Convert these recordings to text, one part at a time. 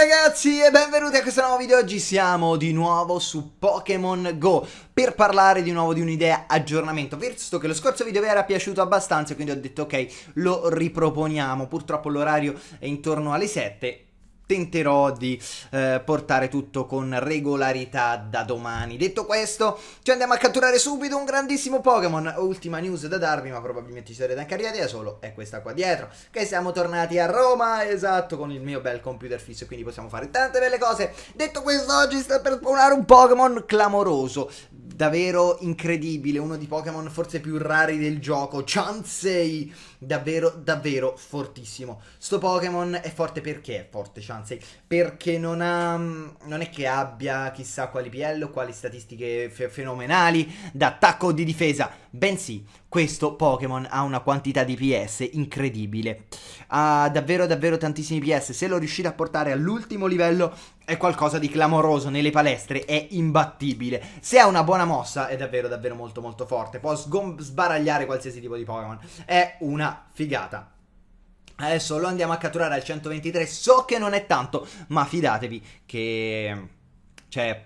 ragazzi e benvenuti a questo nuovo video, oggi siamo di nuovo su Pokémon Go per parlare di nuovo di un'idea aggiornamento, visto che lo scorso video vi era piaciuto abbastanza quindi ho detto ok lo riproponiamo, purtroppo l'orario è intorno alle 7 tenterò di eh, portare tutto con regolarità da domani. Detto questo, ci andiamo a catturare subito un grandissimo Pokémon. Ultima news da darvi, ma probabilmente ci sarete anche arrivati da solo, è questa qua dietro. Che siamo tornati a Roma, esatto, con il mio bel computer fisso, quindi possiamo fare tante belle cose. Detto questo, oggi sta per spawnare un Pokémon clamoroso, davvero incredibile, uno di Pokémon forse più rari del gioco, Chansey, davvero, davvero fortissimo. Sto Pokémon è forte perché è forte Chansey? Ramsey perché non, ha, mm, non è che abbia chissà quali PL o quali statistiche f- fenomenali d'attacco o di difesa, bensì questo Pokémon ha una quantità di PS incredibile. Ha davvero davvero tantissimi PS, se lo riuscite a portare all'ultimo livello è qualcosa di clamoroso nelle palestre, è imbattibile. Se ha una buona mossa è davvero davvero molto molto forte, può sgom- sbaragliare qualsiasi tipo di Pokémon. È una figata. Adesso lo andiamo a catturare al 123, so che non è tanto, ma fidatevi che... Cioè,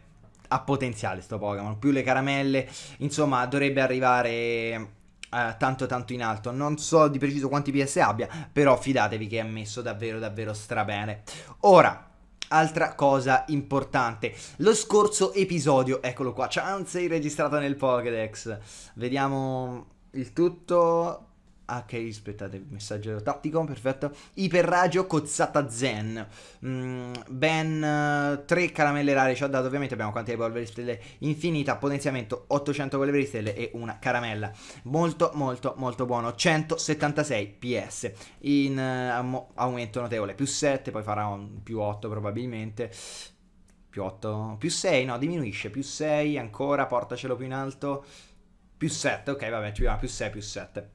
ha potenziale sto Pokémon, più le caramelle, insomma dovrebbe arrivare Uh, tanto tanto in alto. Non so di preciso quanti PS abbia, però fidatevi che è messo davvero davvero strabene. Ora Altra cosa importante, lo scorso episodio, eccolo qua, Chansey registrato nel Pokédex. Vediamo il tutto Ok, aspettate, messaggio tattico, perfetto. Iperraggio, cozzata zen. Mm, ben 3 uh, eh, caramelle rare ci ho dato, ovviamente abbiamo quante polveri stelle infinita, potenziamento 800 polveri stelle e una caramella. Molto, molto, molto buono. 176 PS in uh, aumento notevole, più 7, poi farà un più 8 probabilmente più 8, più 6, no, diminuisce, più 6 ancora, portacelo più in alto, più 7, ok, vabbè, ci più, più 6, più 7.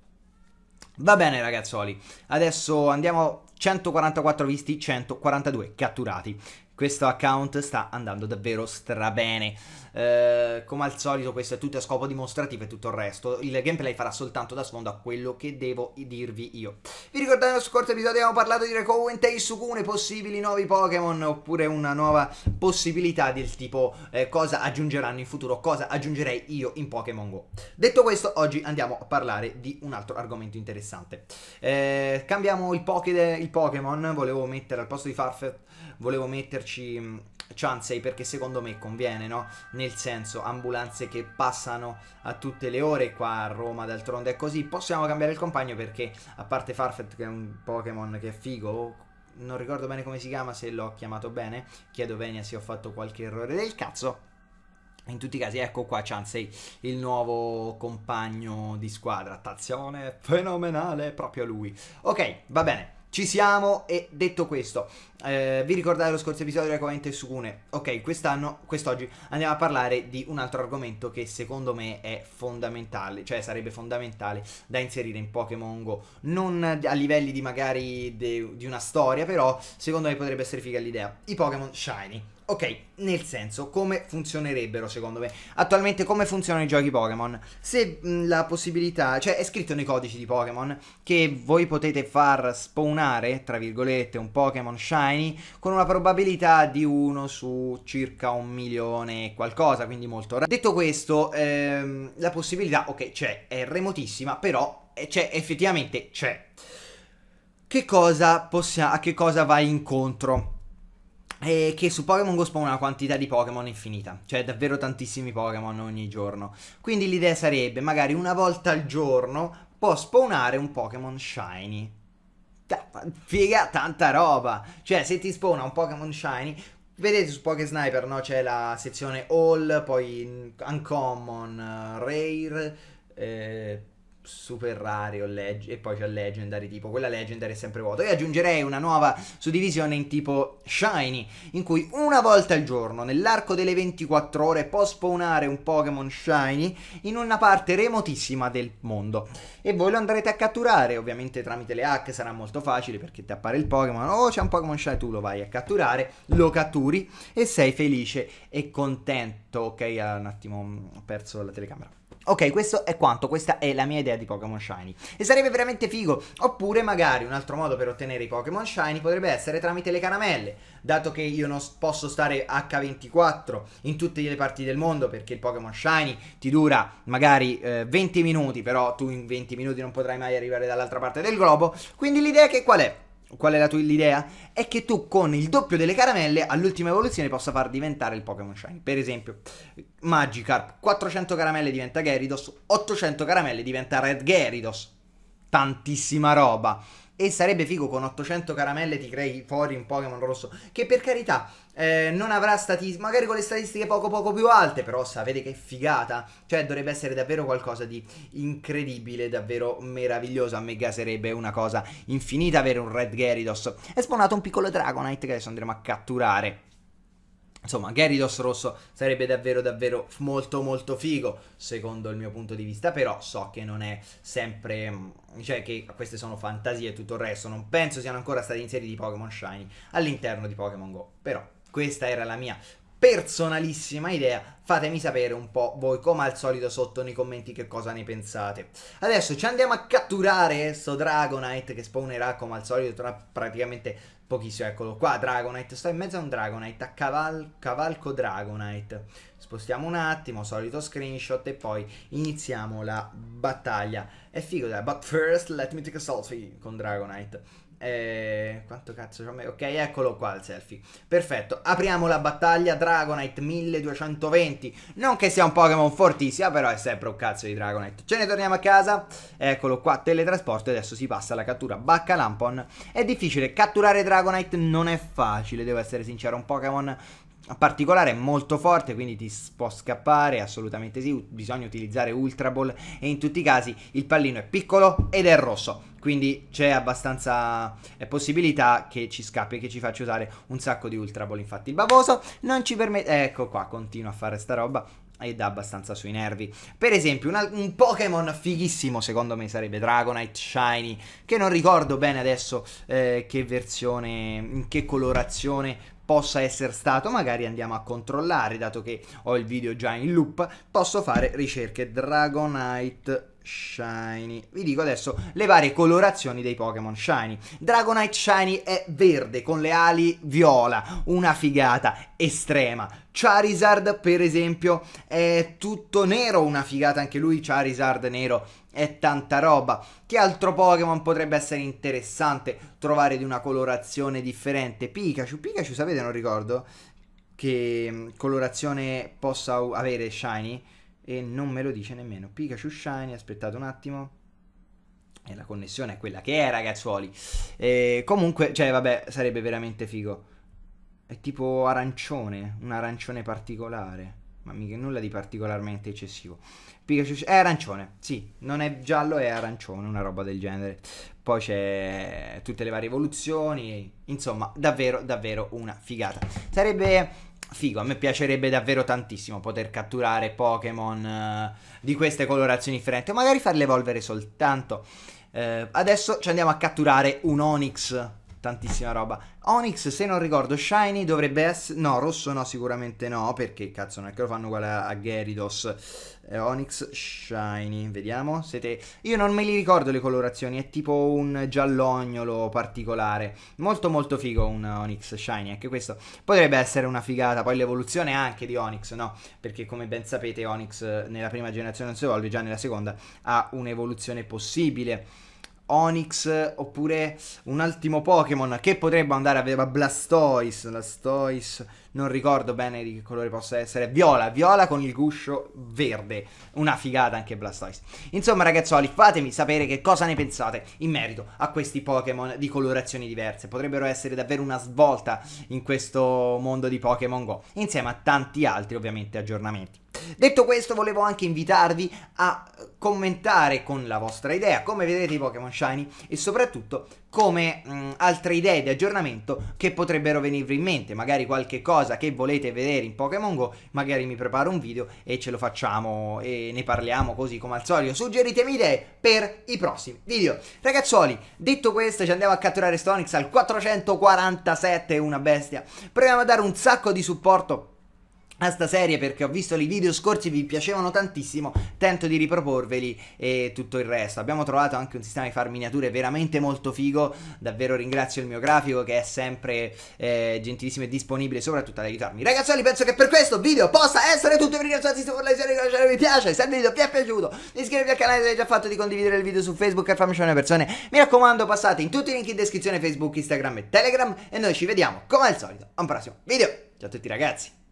Va bene ragazzuoli, adesso andiamo 144 visti, 142 catturati questo account sta andando davvero strabene. Eh, come al solito questo è tutto a scopo dimostrativo e tutto il resto. Il gameplay farà soltanto da sfondo a quello che devo dirvi io. Vi ricordate nello scorso episodio abbiamo parlato di Reco Entei Sukune possibili nuovi Pokémon oppure una nuova possibilità del tipo eh, cosa aggiungeranno in futuro, cosa aggiungerei io in Pokémon Go. Detto questo, oggi andiamo a parlare di un altro argomento interessante. Eh, cambiamo il, Pokémon, volevo mettere al posto di Farfetch, volevo metterci metterci mm, Chansey eh, perché secondo me conviene, no? Nel senso, ambulanze che passano a tutte le ore, qua a Roma d'altronde è così, possiamo cambiare il compagno perché a parte Farfetch che è un Pokémon che è figo, oh, non ricordo bene come si chiama, se l'ho chiamato bene, chiedo Venia se ho fatto qualche errore del cazzo. In tutti i casi, ecco qua Chansey, il nuovo compagno di squadra. Attazione fenomenale, proprio lui. Ok, va bene, ci siamo e detto questo, eh, vi ricordate lo scorso episodio l'argomento è Sukune? Ok, quest'anno, quest'oggi andiamo a parlare di un altro argomento che secondo me è fondamentale, cioè sarebbe fondamentale da inserire in Pokémon Go, non a livelli di magari de, di una storia, però secondo me potrebbe essere figa l'idea. I Pokémon Shiny. Ok, nel senso, come funzionerebbero secondo me? Attualmente come funzionano i giochi Pokémon? Se mh, la possibilità, cioè è scritto nei codici di Pokémon che voi potete far spawnare, tra virgolette, un Pokémon Shiny Hermione con una probabilità di 1 su circa un milione e qualcosa, quindi molto raro. Detto questo, ehm, la possibilità, ok, c'è, è remotissima, però eh, c'è, effettivamente c'è. Che cosa possiamo, a che cosa va incontro? E che su Pokémon Go spawn una quantità di Pokémon infinita, cioè davvero tantissimi Pokémon ogni giorno. Quindi l'idea sarebbe magari una volta al giorno può spawnare un Pokémon Shiny figa tanta roba. Cioè, se ti spona un Pokémon Shiny, vedete su Poké Sniper, no? C'è la sezione All, poi Uncommon, eh, Rare, eh, super rare o leg- e poi c'è legendary tipo quella legendary è sempre vuota e aggiungerei una nuova suddivisione in tipo shiny in cui una volta al giorno nell'arco delle 24 ore può spawnare un Pokémon shiny in una parte remotissima del mondo e voi lo andrete a catturare ovviamente tramite le hack sarà molto facile perché ti appare il Pokémon oh c'è un Pokémon shiny tu lo vai a catturare lo catturi e sei felice e contento ok un attimo mm, ho perso la telecamera Ok, questo è quanto, questa è la mia idea di Pokémon Shiny. E sarebbe veramente figo. Oppure magari un altro modo per ottenere i Pokémon Shiny potrebbe essere tramite le caramelle. Dato che io non posso stare H24 in tutte le parti del mondo perché il Pokémon Shiny ti dura magari eh, 20 minuti, però tu in 20 minuti non potrai mai arrivare dall'altra parte del globo. Quindi l'idea che qual è? Qual è la tua idea? È che tu con il doppio delle caramelle all'ultima evoluzione possa far diventare il Pokémon Shiny. Per esempio, Magikarp, 400 caramelle diventa Gyarados, 800 caramelle diventa Red Gyarados. Tantissima roba. E sarebbe figo con 800 caramelle ti crei fuori un Pokémon rosso. Che per carità eh, non avrà statistiche, magari con le statistiche poco poco più alte, però sapete che figata. Cioè dovrebbe essere davvero qualcosa di incredibile, davvero meraviglioso. A me gaserebbe una cosa infinita avere un Red Gyarados. È spawnato un piccolo Dragonite che adesso andremo a catturare. Insomma, Geridos rosso sarebbe davvero davvero molto molto figo, secondo il mio punto di vista, però so che non è sempre... Mm, cioè che queste sono fantasie e tutto il resto, non penso siano ancora stati inseriti Pokémon Shiny all'interno di Pokémon Go, però questa era la mia personalissima idea. Fatemi sapere un po' voi, come al solito, sotto nei commenti che cosa ne pensate. Adesso ci andiamo a catturare questo Dragonite che spawnerà come al solito tra praticamente Pochissimo, eccolo qua, Dragonite, sto in mezzo a un Dragonite, a caval- cavalco Dragonite. Spostiamo un attimo, solito screenshot e poi iniziamo la battaglia. È figo, dai, but first let me take a selfie con Dragonite. Eh, quanto cazzo c'ho me? Ok, eccolo qua il selfie. Perfetto, apriamo la battaglia Dragonite 1220. Non che sia un Pokémon fortissimo, però è sempre un cazzo di Dragonite. Ce ne torniamo a casa. Eccolo qua, teletrasporto. E Adesso si passa alla cattura Baccalampon. È difficile catturare Dragonite Dragonite non è facile, devo essere sincero, è un Pokémon particolare, è molto forte, quindi ti può scappare, assolutamente sì, bisogna utilizzare Ultra Ball e in tutti i casi il pallino è piccolo ed è rosso, quindi c'è abbastanza eh, possibilità che ci scappi e che ci faccia usare un sacco di Ultra Ball, infatti il bavoso non ci permette, eh, ecco qua, continua a fare sta roba, e dà abbastanza sui nervi. Per esempio, un, un, Pokémon fighissimo, secondo me, sarebbe Dragonite Shiny, che non ricordo bene adesso eh, che versione, in che colorazione possa essere stato, magari andiamo a controllare, dato che ho il video già in loop, posso fare ricerche Dragonite Shiny. Vi dico adesso le varie colorazioni dei Pokémon Shiny. Dragonite Shiny è verde con le ali viola, una figata estrema. Charizard, per esempio, è tutto nero, una figata anche lui, Charizard nero è tanta roba. Che altro Pokémon potrebbe essere interessante trovare di una colorazione differente? Pikachu, Pikachu sapete non ricordo che mm, colorazione possa avere Shiny? e non me lo dice nemmeno. Pikachu Shiny, aspettate un attimo. E la connessione è quella che è, ragazzuoli. E comunque, cioè, vabbè, sarebbe veramente figo. È tipo arancione, un arancione particolare. Ma mica nulla di particolarmente eccessivo. Pikachu è arancione, sì, non è giallo, è arancione, una roba del genere. Poi c'è tutte le varie evoluzioni, insomma, davvero, davvero una figata. Sarebbe Figo, a me piacerebbe davvero tantissimo poter catturare Pokémon uh, di queste colorazioni differenti, o magari farle evolvere soltanto. Uh, adesso ci andiamo a catturare un Onix tantissima roba. Onyx, se non ricordo, Shiny dovrebbe essere... No, rosso no, sicuramente no, perché cazzo non è che lo fanno uguale a, Geridos. Eh, Onyx Shiny, vediamo. Siete... Io non me li ricordo le colorazioni, è tipo un giallognolo particolare. Molto molto figo un Onyx Shiny, anche questo. Potrebbe essere una figata, poi l'evoluzione anche di Onyx, no? Perché come ben sapete Onyx nella prima generazione non si evolve, già nella seconda ha un'evoluzione possibile. Onyx oppure un ultimo Pokémon che potrebbe andare a vedere Blastoise. Blastoise, non ricordo bene di che colore possa essere. Viola, viola con il guscio verde. Una figata anche Blastoise. Insomma, ragazzoli, fatemi sapere che cosa ne pensate in merito a questi Pokémon di colorazioni diverse. Potrebbero essere davvero una svolta in questo mondo di Pokémon Go, insieme a tanti altri ovviamente aggiornamenti. Detto questo, volevo anche invitarvi a commentare con la vostra idea come vedete i Pokémon Shiny e soprattutto come mh, mm, altre idee di aggiornamento che potrebbero venirvi in mente, magari qualche cosa che volete vedere in Pokémon Go, magari mi preparo un video e ce lo facciamo e ne parliamo così come al solito. Suggeritemi idee per i prossimi video. Ragazzuoli, detto questo, ci andiamo a catturare Stonix al 447, una bestia. Proviamo a dare un sacco di supporto a sta serie perché ho visto i video scorsi vi piacevano tantissimo tento di riproporveli e tutto il resto abbiamo trovato anche un sistema di far miniature veramente molto figo davvero ringrazio il mio grafico che è sempre eh, gentilissimo e disponibile soprattutto ad aiutarmi ragazzuoli penso che per questo video possa essere tutto vi ringrazio tantissimo per la visione mi piace se il video vi è piaciuto iscrivetevi al canale se l'avete già fatto di condividere il video su facebook e farmi una persone mi raccomando passate in tutti i link in descrizione facebook instagram e telegram e noi ci vediamo come al solito a un prossimo video ciao a tutti ragazzi